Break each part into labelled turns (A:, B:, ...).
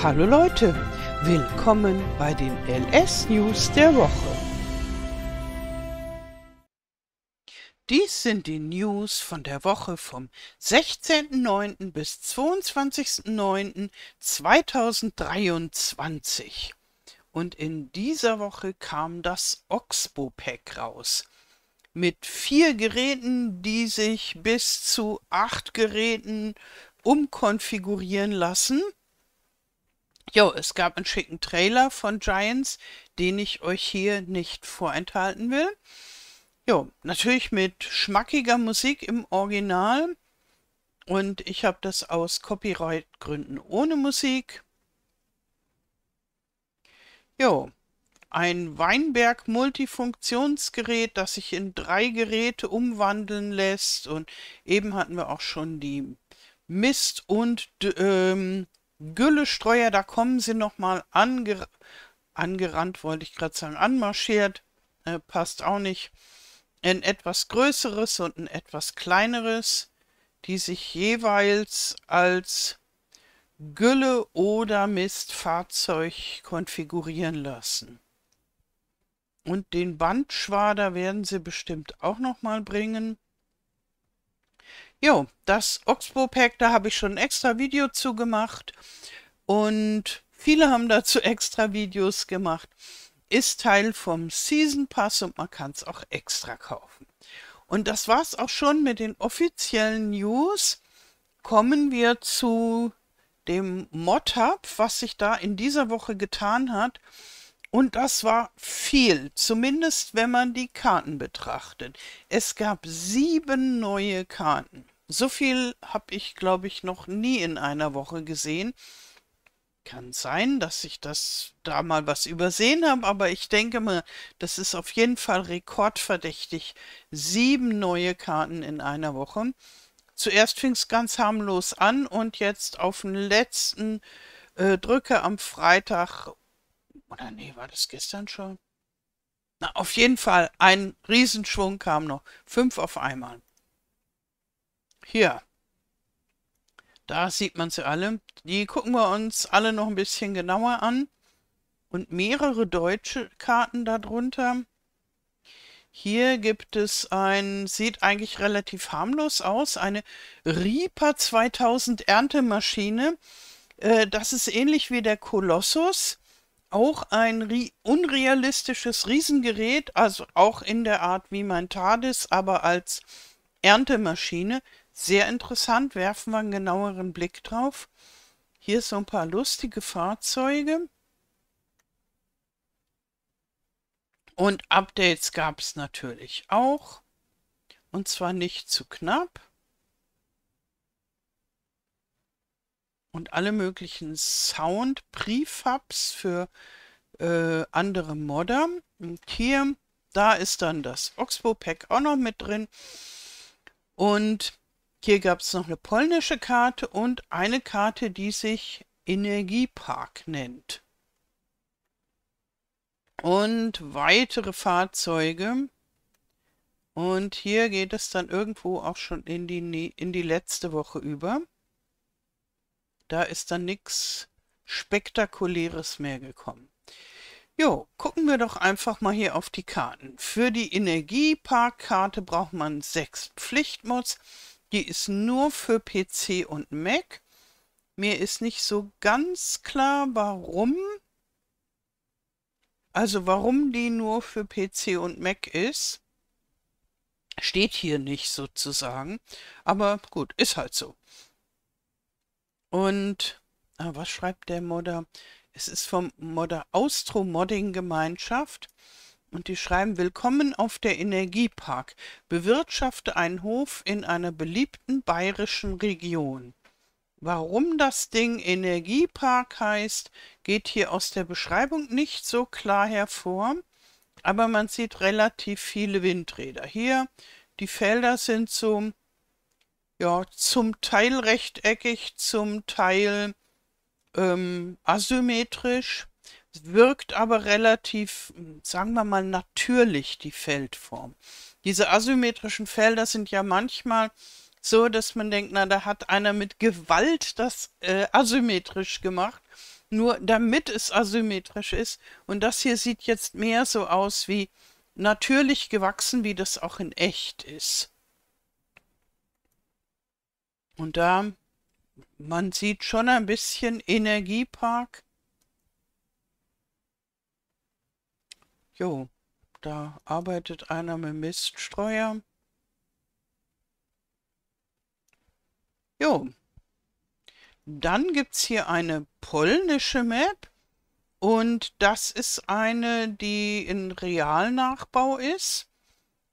A: Hallo Leute, willkommen bei den LS News der Woche. Dies sind die News von der Woche vom 16.09. bis 22.09.2023. Und in dieser Woche kam das Oxbo-Pack raus mit vier Geräten, die sich bis zu acht Geräten umkonfigurieren lassen Jo, es gab einen schicken Trailer von Giants, den ich euch hier nicht vorenthalten will. Jo, natürlich mit schmackiger Musik im Original. Und ich habe das aus Copyright-Gründen ohne Musik. Jo, ein Weinberg-Multifunktionsgerät, das sich in drei Geräte umwandeln lässt. Und eben hatten wir auch schon die Mist- und ähm, Güllestreuer, da kommen sie nochmal anger angerannt, wollte ich gerade sagen, anmarschiert. Äh, passt auch nicht. Ein etwas größeres und ein etwas kleineres, die sich jeweils als Gülle oder Mistfahrzeug konfigurieren lassen. Und den Bandschwader werden sie bestimmt auch nochmal bringen. Jo, das Oxbow-Pack, da habe ich schon ein extra Video zu gemacht. Und viele haben dazu extra Videos gemacht. Ist Teil vom Season Pass und man kann es auch extra kaufen. Und das war es auch schon mit den offiziellen News. Kommen wir zu dem Mod-Hub, was sich da in dieser Woche getan hat. Und das war viel, zumindest wenn man die Karten betrachtet. Es gab sieben neue Karten. So viel habe ich, glaube ich, noch nie in einer Woche gesehen. Kann sein, dass ich das da mal was übersehen habe, aber ich denke mal, das ist auf jeden Fall rekordverdächtig. Sieben neue Karten in einer Woche. Zuerst fing es ganz harmlos an und jetzt auf den letzten äh, Drücke am Freitag oder nee, war das gestern schon? Na, auf jeden Fall, ein Riesenschwung kam noch. Fünf auf einmal. Hier. Da sieht man sie alle. Die gucken wir uns alle noch ein bisschen genauer an. Und mehrere deutsche Karten darunter. Hier gibt es ein, sieht eigentlich relativ harmlos aus, eine Reaper 2000 Erntemaschine. Äh, das ist ähnlich wie der Kolossus auch ein unrealistisches Riesengerät, also auch in der Art wie mein TARDIS, aber als Erntemaschine. Sehr interessant, werfen wir einen genaueren Blick drauf. Hier so ein paar lustige Fahrzeuge. Und Updates gab es natürlich auch. Und zwar nicht zu knapp. und alle möglichen Sound-Prefabs für äh, andere Modder. Und hier, da ist dann das Oxbow-Pack auch noch mit drin. Und hier gab es noch eine polnische Karte und eine Karte, die sich Energiepark nennt. Und weitere Fahrzeuge. Und hier geht es dann irgendwo auch schon in die, in die letzte Woche über. Da ist dann nichts Spektakuläres mehr gekommen. Jo, gucken wir doch einfach mal hier auf die Karten. Für die Energieparkkarte braucht man sechs Pflichtmods. Die ist nur für PC und Mac. Mir ist nicht so ganz klar, warum. Also warum die nur für PC und Mac ist. Steht hier nicht sozusagen. Aber gut, ist halt so. Und ah, was schreibt der Modder? Es ist vom Modder Austro-Modding-Gemeinschaft. Und die schreiben, willkommen auf der Energiepark. Bewirtschafte einen Hof in einer beliebten bayerischen Region. Warum das Ding Energiepark heißt, geht hier aus der Beschreibung nicht so klar hervor. Aber man sieht relativ viele Windräder. Hier, die Felder sind so ja, zum Teil rechteckig, zum Teil ähm, asymmetrisch, wirkt aber relativ, sagen wir mal, natürlich die Feldform. Diese asymmetrischen Felder sind ja manchmal so, dass man denkt, na, da hat einer mit Gewalt das äh, asymmetrisch gemacht, nur damit es asymmetrisch ist. Und das hier sieht jetzt mehr so aus wie natürlich gewachsen, wie das auch in echt ist. Und da, man sieht schon ein bisschen Energiepark. Jo, da arbeitet einer mit Miststreuer. Jo. Dann gibt es hier eine polnische Map. Und das ist eine, die in Realnachbau ist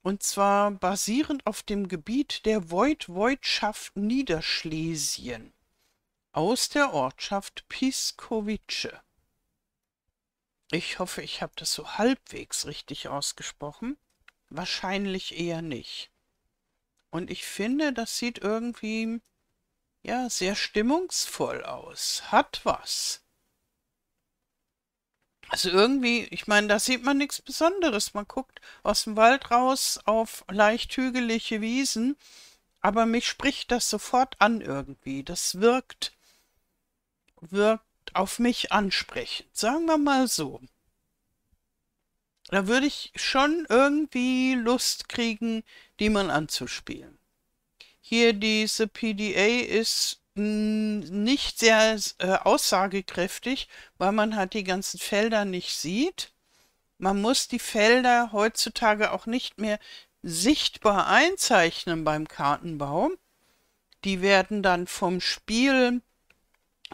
A: und zwar basierend auf dem Gebiet der Voidvoidschaft Niederschlesien aus der Ortschaft Piskowice. Ich hoffe, ich habe das so halbwegs richtig ausgesprochen. Wahrscheinlich eher nicht. Und ich finde, das sieht irgendwie, ja, sehr stimmungsvoll aus. Hat was. Also irgendwie, ich meine, da sieht man nichts Besonderes. Man guckt aus dem Wald raus auf leicht hügelige Wiesen, aber mich spricht das sofort an irgendwie. Das wirkt, wirkt auf mich ansprechend, sagen wir mal so. Da würde ich schon irgendwie Lust kriegen, die mal anzuspielen. Hier diese PDA ist nicht sehr äh, aussagekräftig, weil man halt die ganzen Felder nicht sieht. Man muss die Felder heutzutage auch nicht mehr sichtbar einzeichnen beim Kartenbau. Die werden dann vom Spiel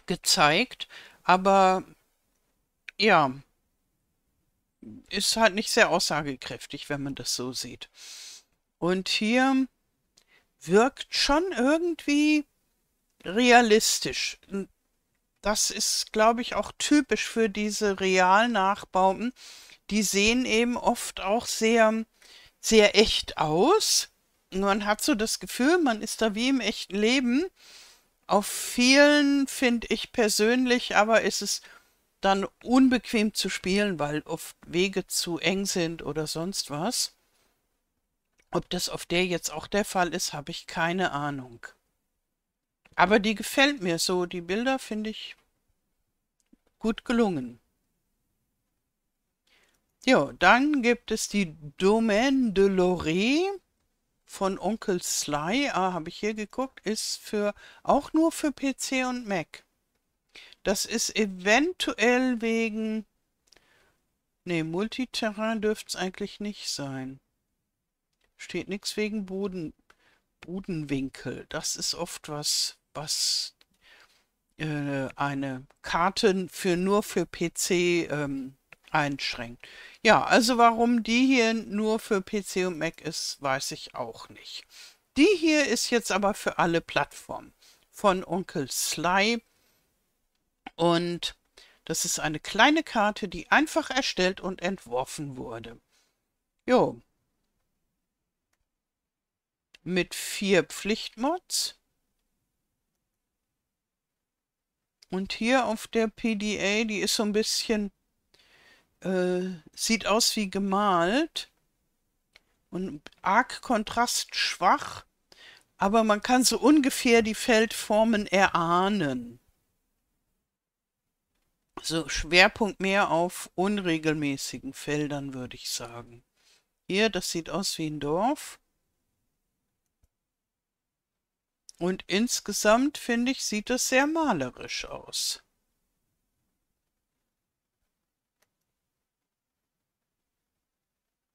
A: gezeigt, aber ja, ist halt nicht sehr aussagekräftig, wenn man das so sieht. Und hier wirkt schon irgendwie realistisch. Das ist, glaube ich, auch typisch für diese Realnachbauten. Die sehen eben oft auch sehr, sehr echt aus. Man hat so das Gefühl, man ist da wie im echten Leben. Auf vielen finde ich persönlich aber ist es dann unbequem zu spielen, weil oft Wege zu eng sind oder sonst was. Ob das auf der jetzt auch der Fall ist, habe ich keine Ahnung. Aber die gefällt mir so. Die Bilder finde ich gut gelungen. Jo, dann gibt es die Domaine de Loré von Onkel Sly. Ah, habe ich hier geguckt. Ist für auch nur für PC und Mac. Das ist eventuell wegen... Ne, Multiterrain dürfte es eigentlich nicht sein. Steht nichts wegen Boden, Budenwinkel. Das ist oft was was äh, eine Karte für nur für PC ähm, einschränkt. Ja, also warum die hier nur für PC und Mac ist, weiß ich auch nicht. Die hier ist jetzt aber für alle Plattformen von Onkel Sly und das ist eine kleine Karte, die einfach erstellt und entworfen wurde. Jo. Mit vier Pflichtmods Und hier auf der PDA, die ist so ein bisschen, äh, sieht aus wie gemalt und arg kontrastschwach, aber man kann so ungefähr die Feldformen erahnen. So Schwerpunkt mehr auf unregelmäßigen Feldern, würde ich sagen. Hier, das sieht aus wie ein Dorf. Und insgesamt, finde ich, sieht es sehr malerisch aus.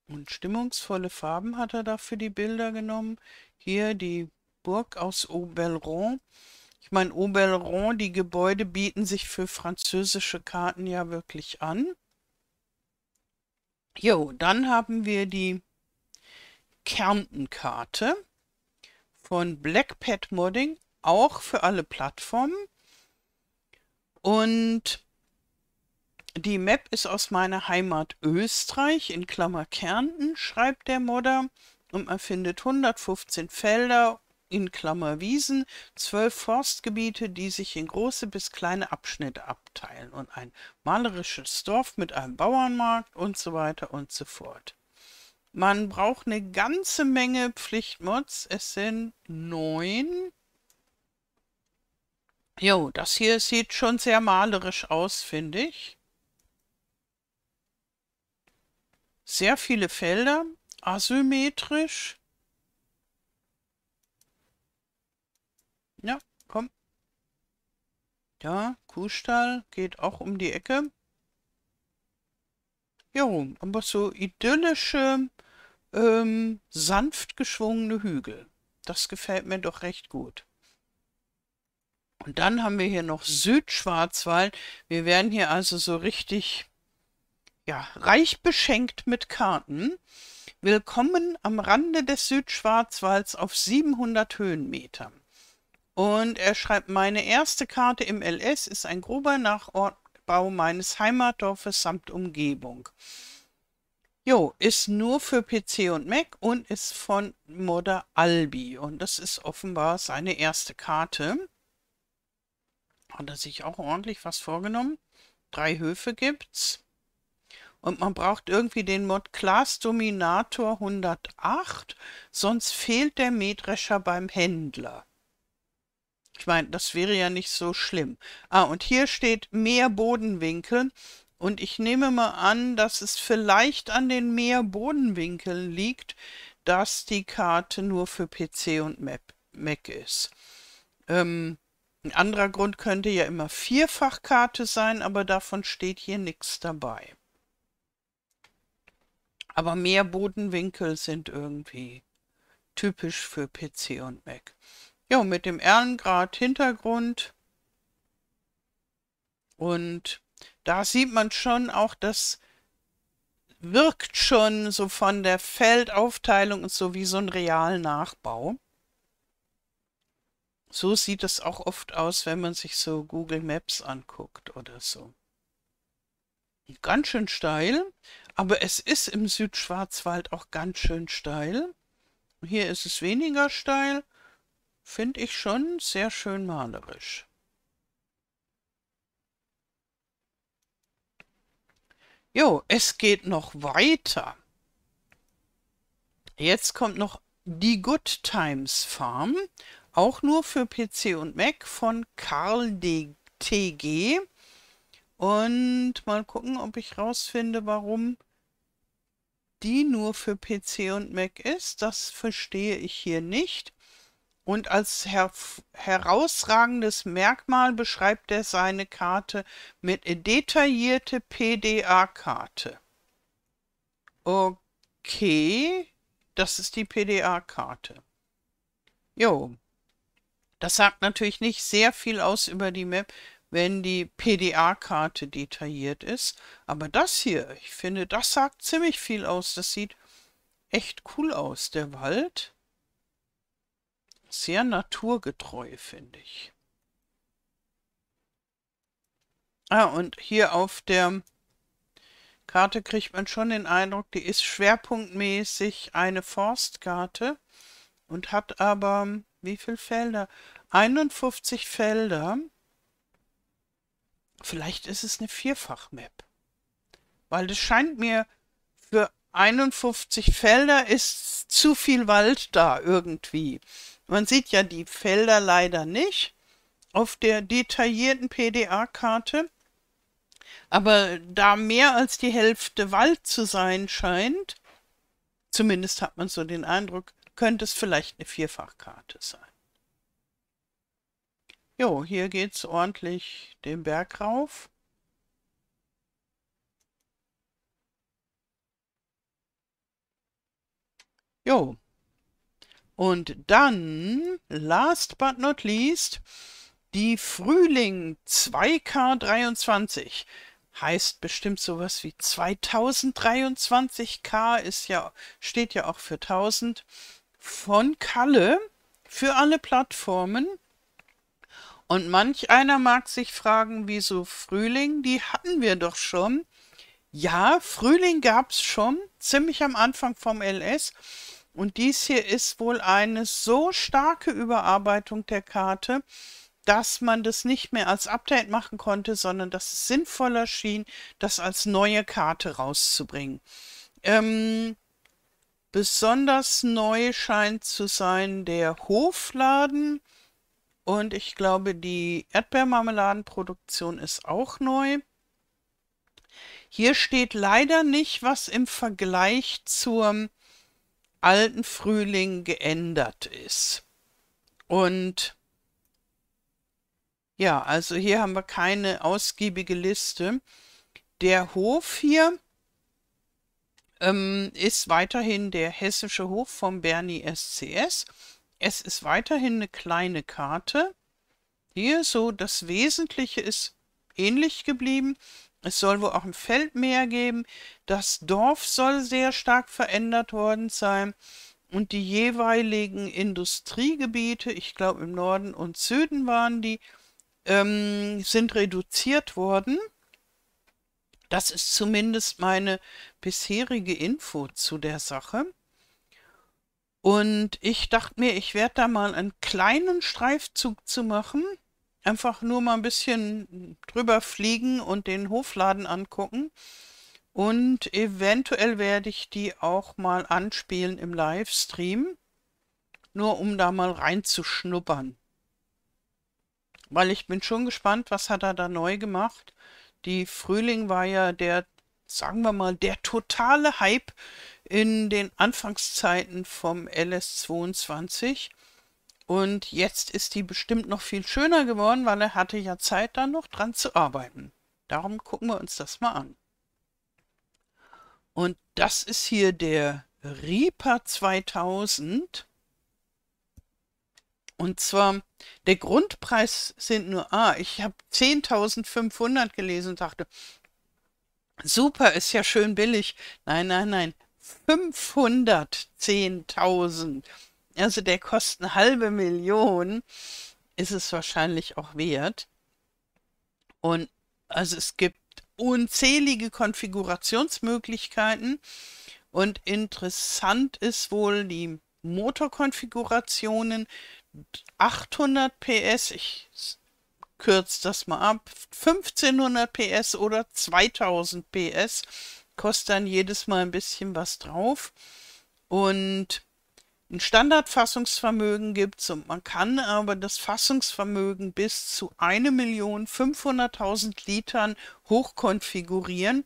A: Und stimmungsvolle Farben hat er dafür die Bilder genommen. Hier die Burg aus Auberron. Ich meine, Auberron, die Gebäude bieten sich für französische Karten ja wirklich an. Jo, dann haben wir die Kärntenkarte von Blackpad Modding, auch für alle Plattformen. Und die Map ist aus meiner Heimat Österreich, in Klammer Kärnten, schreibt der Modder. Und man findet 115 Felder in Klammer Wiesen, 12 Forstgebiete, die sich in große bis kleine Abschnitte abteilen und ein malerisches Dorf mit einem Bauernmarkt und so weiter und so fort. Man braucht eine ganze Menge Pflichtmods. Es sind neun. Jo, das hier sieht schon sehr malerisch aus, finde ich. Sehr viele Felder, asymmetrisch. Ja, komm. Ja, Kuhstall geht auch um die Ecke. Jo, aber so idyllische ähm, sanft geschwungene Hügel. Das gefällt mir doch recht gut. Und dann haben wir hier noch Südschwarzwald. Wir werden hier also so richtig ja, reich beschenkt mit Karten. Willkommen am Rande des Südschwarzwalds auf 700 Höhenmetern. Und er schreibt, meine erste Karte im LS ist ein grober Nachortbau meines Heimatdorfes samt Umgebung. Jo, ist nur für PC und Mac und ist von Modder Albi. Und das ist offenbar seine erste Karte. Hat er sich auch ordentlich was vorgenommen. Drei Höfe gibt's. Und man braucht irgendwie den Mod Class Dominator 108, sonst fehlt der Mähdrescher beim Händler. Ich meine, das wäre ja nicht so schlimm. Ah, und hier steht mehr Bodenwinkel. Und ich nehme mal an, dass es vielleicht an den Meerbodenwinkeln liegt, dass die Karte nur für PC und Mac ist. Ähm, ein anderer Grund könnte ja immer Vierfachkarte sein, aber davon steht hier nichts dabei. Aber mehr Bodenwinkel sind irgendwie typisch für PC und Mac. Ja, mit dem Erlengrad Hintergrund und da sieht man schon auch, das wirkt schon so von der Feldaufteilung und so wie so ein Realnachbau. So sieht es auch oft aus, wenn man sich so Google Maps anguckt oder so. Ganz schön steil, aber es ist im Südschwarzwald auch ganz schön steil. Hier ist es weniger steil, finde ich schon sehr schön malerisch. Jo, es geht noch weiter. Jetzt kommt noch die Good Times Farm, auch nur für PC und Mac von Karl DTG. Und mal gucken, ob ich rausfinde, warum die nur für PC und Mac ist. Das verstehe ich hier nicht. Und als her herausragendes Merkmal beschreibt er seine Karte mit detaillierte PDA-Karte. Okay, das ist die PDA-Karte. Jo, das sagt natürlich nicht sehr viel aus über die Map, wenn die PDA-Karte detailliert ist. Aber das hier, ich finde, das sagt ziemlich viel aus. Das sieht echt cool aus, der Wald sehr naturgetreu, finde ich. Ah, und hier auf der Karte kriegt man schon den Eindruck, die ist schwerpunktmäßig eine Forstkarte und hat aber, wie viele Felder? 51 Felder. Vielleicht ist es eine Vierfach-Map. Weil es scheint mir, für 51 Felder ist zu viel Wald da irgendwie. Man sieht ja die Felder leider nicht auf der detaillierten PDA-Karte. Aber da mehr als die Hälfte Wald zu sein scheint, zumindest hat man so den Eindruck, könnte es vielleicht eine Vierfachkarte sein. Jo, hier geht's ordentlich den Berg rauf. Jo, und dann, last but not least, die Frühling 2K23 heißt bestimmt sowas wie 2023K ist ja steht ja auch für 1000 von Kalle für alle Plattformen. Und manch einer mag sich fragen, wieso Frühling, die hatten wir doch schon. Ja, Frühling gab es schon ziemlich am Anfang vom LS und dies hier ist wohl eine so starke Überarbeitung der Karte, dass man das nicht mehr als Update machen konnte, sondern dass es sinnvoller schien, das als neue Karte rauszubringen. Ähm, besonders neu scheint zu sein der Hofladen und ich glaube, die Erdbeermarmeladenproduktion ist auch neu. Hier steht leider nicht, was im Vergleich zur alten Frühling geändert ist. Und ja, also hier haben wir keine ausgiebige Liste. Der Hof hier ähm, ist weiterhin der hessische Hof vom Bernie SCS. Es ist weiterhin eine kleine Karte. Hier so, das Wesentliche ist ähnlich geblieben. Es soll wohl auch ein Feldmeer geben. Das Dorf soll sehr stark verändert worden sein. Und die jeweiligen Industriegebiete, ich glaube im Norden und Süden waren die, ähm, sind reduziert worden. Das ist zumindest meine bisherige Info zu der Sache. Und ich dachte mir, ich werde da mal einen kleinen Streifzug zu machen einfach nur mal ein bisschen drüber fliegen und den Hofladen angucken. Und eventuell werde ich die auch mal anspielen im Livestream. Nur um da mal reinzuschnuppern. Weil ich bin schon gespannt, was hat er da neu gemacht. Die Frühling war ja der, sagen wir mal, der totale Hype in den Anfangszeiten vom LS22. Und jetzt ist die bestimmt noch viel schöner geworden, weil er hatte ja Zeit, da noch dran zu arbeiten. Darum gucken wir uns das mal an. Und das ist hier der Reaper 2000. Und zwar, der Grundpreis sind nur, ah, ich habe 10.500 gelesen und dachte, super, ist ja schön billig. Nein, nein, nein, 510.000. Also der kostet eine halbe Million, ist es wahrscheinlich auch wert. Und also es gibt unzählige Konfigurationsmöglichkeiten und interessant ist wohl die Motorkonfigurationen 800 PS, ich kürze das mal ab, 1500 PS oder 2000 PS, kostet dann jedes Mal ein bisschen was drauf und ein Standardfassungsvermögen gibt und man kann aber das Fassungsvermögen bis zu 1.500.000 Litern hochkonfigurieren.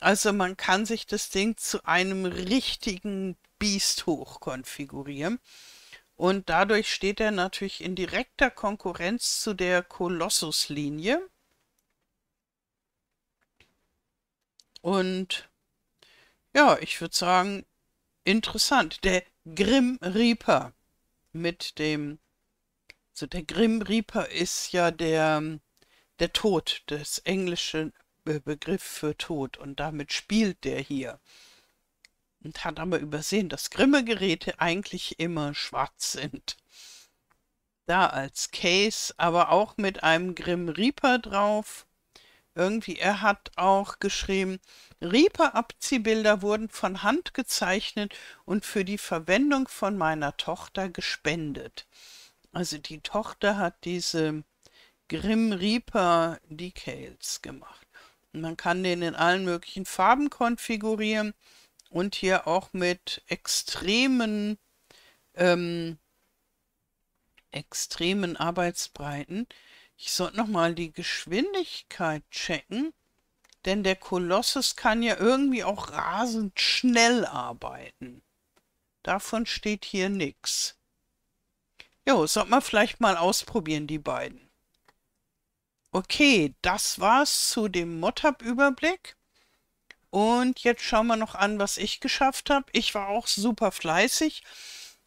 A: Also man kann sich das Ding zu einem richtigen Biest hochkonfigurieren. Und dadurch steht er natürlich in direkter Konkurrenz zu der kolossus linie Und ja, ich würde sagen, interessant. Der Grim Reaper mit dem, so also der Grim Reaper ist ja der, ähm, der Tod, das englische äh, Begriff für Tod und damit spielt der hier. Und hat aber übersehen, dass grimme Geräte eigentlich immer schwarz sind. Da als Case, aber auch mit einem Grim Reaper drauf irgendwie, er hat auch geschrieben, reaper abziehbilder wurden von Hand gezeichnet und für die Verwendung von meiner Tochter gespendet. Also die Tochter hat diese Grimm Reaper Decals gemacht. Und man kann den in allen möglichen Farben konfigurieren und hier auch mit extremen ähm, extremen Arbeitsbreiten. Ich sollte nochmal die Geschwindigkeit checken, denn der Kolossus kann ja irgendwie auch rasend schnell arbeiten. Davon steht hier nichts. Jo, sollte man vielleicht mal ausprobieren, die beiden. Okay, das war's zu dem mottab überblick Und jetzt schauen wir noch an, was ich geschafft habe. Ich war auch super fleißig,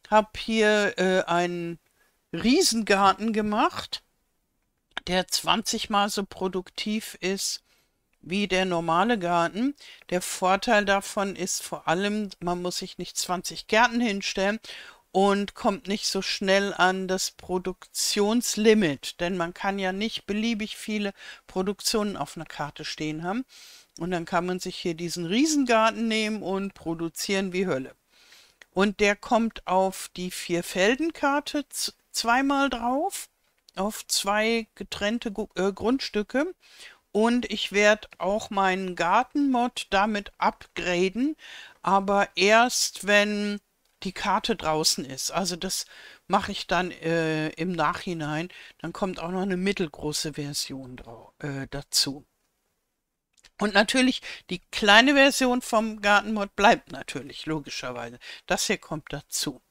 A: habe hier äh, einen Riesengarten gemacht der 20 mal so produktiv ist wie der normale Garten. Der Vorteil davon ist vor allem, man muss sich nicht 20 Gärten hinstellen und kommt nicht so schnell an das Produktionslimit, denn man kann ja nicht beliebig viele Produktionen auf einer Karte stehen haben. Und dann kann man sich hier diesen Riesengarten nehmen und produzieren wie Hölle. Und der kommt auf die Vier-Felden-Karte zweimal drauf auf zwei getrennte äh, Grundstücke und ich werde auch meinen Gartenmod damit upgraden, aber erst wenn die Karte draußen ist. Also das mache ich dann äh, im Nachhinein. Dann kommt auch noch eine mittelgroße Version äh, dazu. Und natürlich, die kleine Version vom Gartenmod bleibt natürlich, logischerweise. Das hier kommt dazu.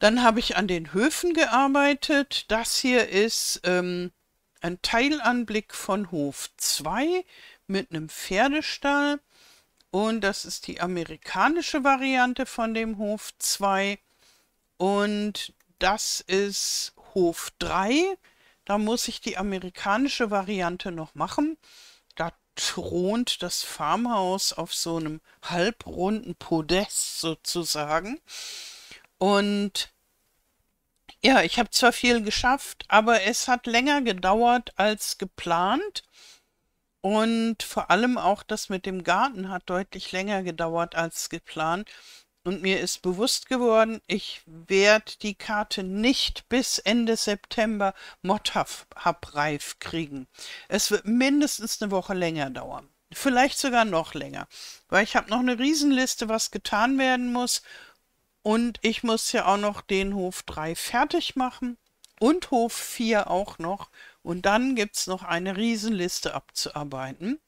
A: Dann habe ich an den Höfen gearbeitet. Das hier ist ähm, ein Teilanblick von Hof 2 mit einem Pferdestall. Und das ist die amerikanische Variante von dem Hof 2. Und das ist Hof 3. Da muss ich die amerikanische Variante noch machen. Da thront das Farmhaus auf so einem halbrunden Podest sozusagen. Und ja, ich habe zwar viel geschafft, aber es hat länger gedauert als geplant. Und vor allem auch das mit dem Garten hat deutlich länger gedauert als geplant. Und mir ist bewusst geworden, ich werde die Karte nicht bis Ende September modhabreif kriegen. Es wird mindestens eine Woche länger dauern. Vielleicht sogar noch länger. Weil ich habe noch eine Riesenliste, was getan werden muss. Und ich muss ja auch noch den Hof 3 fertig machen und Hof 4 auch noch. Und dann gibt es noch eine Riesenliste abzuarbeiten.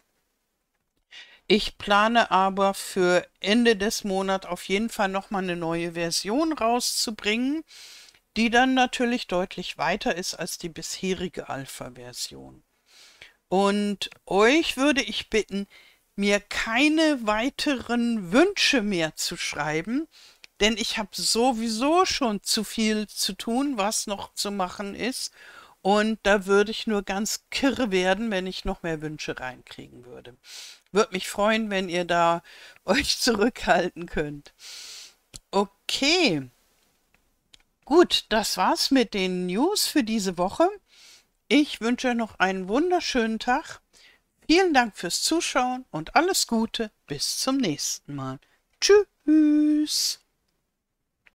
A: Ich plane aber für Ende des Monats auf jeden Fall nochmal eine neue Version rauszubringen, die dann natürlich deutlich weiter ist als die bisherige Alpha-Version. Und euch würde ich bitten, mir keine weiteren Wünsche mehr zu schreiben, denn ich habe sowieso schon zu viel zu tun, was noch zu machen ist. Und da würde ich nur ganz kirre werden, wenn ich noch mehr Wünsche reinkriegen würde. Würde mich freuen, wenn ihr da euch zurückhalten könnt. Okay. Gut, das war's mit den News für diese Woche. Ich wünsche euch noch einen wunderschönen Tag. Vielen Dank fürs Zuschauen und alles Gute. Bis zum nächsten Mal. Tschüss.